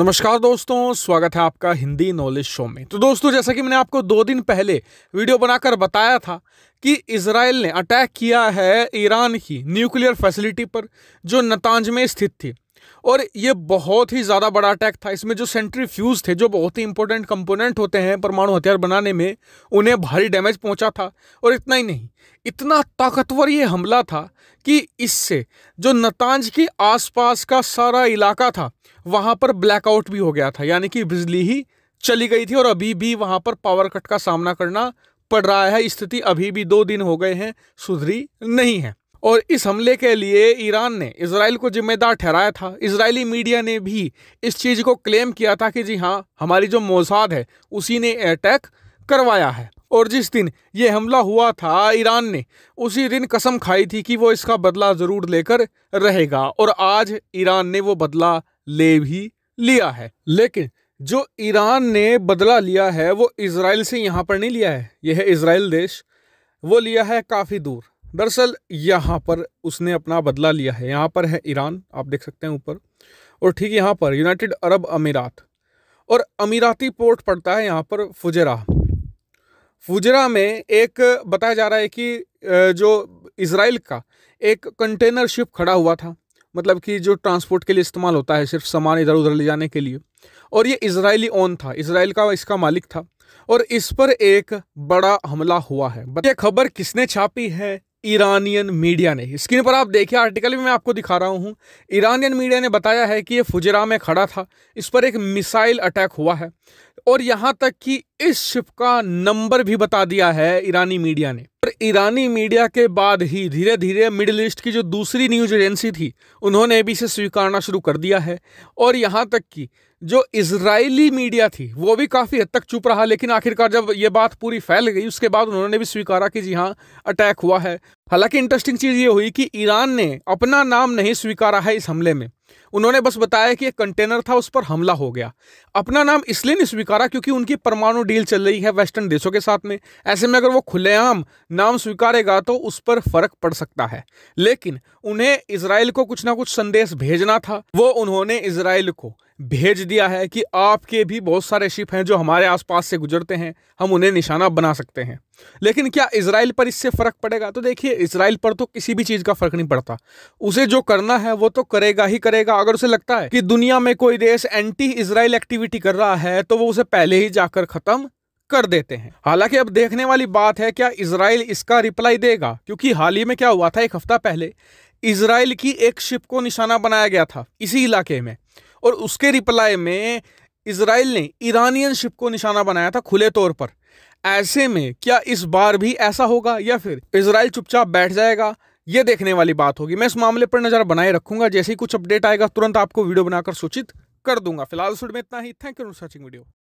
नमस्कार दोस्तों स्वागत है आपका हिंदी नॉलेज शो में तो दोस्तों जैसा कि मैंने आपको दो दिन पहले वीडियो बनाकर बताया था कि इसराइल ने अटैक किया है ईरान की न्यूक्लियर फैसिलिटी पर जो नतांज में स्थित थी और ये बहुत ही ज़्यादा बड़ा अटैक था इसमें जो सेंट्री फ्यूज़ थे जो बहुत ही इंपॉर्टेंट कंपोनेंट होते हैं परमाणु हथियार बनाने में उन्हें भारी डैमेज पहुंचा था और इतना ही नहीं इतना ताकतवर ये हमला था कि इससे जो नतांज के आसपास का सारा इलाका था वहाँ पर ब्लैकआउट भी हो गया था यानी कि बिजली ही चली गई थी और अभी भी वहाँ पर पावर कट का सामना करना पड़ रहा है स्थिति अभी भी दो दिन हो गए हैं सुधरी नहीं है और इस हमले के लिए ईरान ने इसराइल को जिम्मेदार ठहराया था इसराइली मीडिया ने भी इस चीज़ को क्लेम किया था कि जी हाँ हमारी जो मोसाद है उसी ने अटैक करवाया है और जिस दिन ये हमला हुआ था ईरान ने उसी दिन कसम खाई थी कि वो इसका बदला ज़रूर लेकर रहेगा और आज ईरान ने वो बदला ले भी लिया है लेकिन जो ईरान ने बदला लिया है वो इसराइल से यहाँ पर नहीं लिया है यह इसराइल देश वो लिया है काफ़ी दूर दरअसल यहाँ पर उसने अपना बदला लिया है यहाँ पर है ईरान आप देख सकते हैं ऊपर और ठीक यहाँ पर यूनाइटेड अरब अमीरात और अमीराती पोर्ट पड़ता है यहाँ पर फुजरा फुजरा में एक बताया जा रहा है कि जो इसराइल का एक कंटेनर शिप खड़ा हुआ था मतलब कि जो ट्रांसपोर्ट के लिए इस्तेमाल होता है सिर्फ सामान इधर उधर ले जाने के लिए और ये इसराइली ओन था इसराइल का इसका मालिक था और इस पर एक बड़ा हमला हुआ है ये खबर किसने छापी है ईरानियन मीडिया ने स्क्रीन पर आप देखिए आर्टिकल भी मैं आपको दिखा रहा हूँ ईरानियन मीडिया ने बताया है कि ये फुजरा में खड़ा था इस पर एक मिसाइल अटैक हुआ है और यहाँ तक कि इस शिप का नंबर भी बता दिया है ईरानी मीडिया ने पर ईरानी मीडिया के बाद ही धीरे धीरे मिडिल ईस्ट की जो दूसरी न्यूज एजेंसी थी उन्होंने भी इसे स्वीकारना शुरू कर दिया है और यहाँ तक कि जो इसराइली मीडिया थी वो भी काफ़ी हद तक चुप रहा लेकिन आखिरकार जब ये बात पूरी फैल गई उसके बाद उन्होंने भी स्वीकारा कि जी हाँ अटैक हुआ है हालांकि इंटरेस्टिंग चीज़ ये हुई कि ईरान ने अपना नाम नहीं स्वीकारा है इस हमले में उन्होंने बस बताया कि एक कंटेनर था उस पर हमला हो गया अपना नाम इसलिए नहीं स्वीकारा क्योंकि उनकी परमाणु डील चल रही है वेस्टर्न देशों के साथ में ऐसे में अगर वो खुलेआम नाम स्वीकारेगा तो उस पर फर्क पड़ सकता है लेकिन उन्हें इसराइल को कुछ ना कुछ संदेश भेजना था वो उन्होंने इसराइल को भेज दिया है कि आपके भी बहुत सारे शिप हैं जो हमारे आसपास से गुजरते हैं हम उन्हें निशाना बना सकते हैं लेकिन क्या इसराइल पर इससे फ़र्क पड़ेगा तो देखिए इसराइल पर तो किसी भी चीज़ का फ़र्क नहीं पड़ता उसे जो करना है वो तो करेगा ही करेगा अगर उसे लगता है कि दुनिया में कोई देश एंटी इसराइल एक्टिविटी कर रहा है तो वो उसे पहले ही जाकर ख़त्म कर देते हैं हालांकि अब देखने वाली बात है क्या इसराइल इसका रिप्लाई देगा क्योंकि हाल ही में क्या हुआ था एक हफ्ता पहले इसराइल की एक शिप को निशाना बनाया गया था इसी इलाके में और उसके रिप्लाई में इसराइल ने ईरानियन शिप को निशाना बनाया था खुले तौर पर ऐसे में क्या इस बार भी ऐसा होगा या फिर इसराइल चुपचाप बैठ जाएगा यह देखने वाली बात होगी मैं इस मामले पर नज़र बनाए रखूंगा जैसे ही कुछ अपडेट आएगा तुरंत आपको वीडियो बनाकर सूचित कर दूंगा फिलहाल में इतना ही थैंक यू सचिंग वीडियो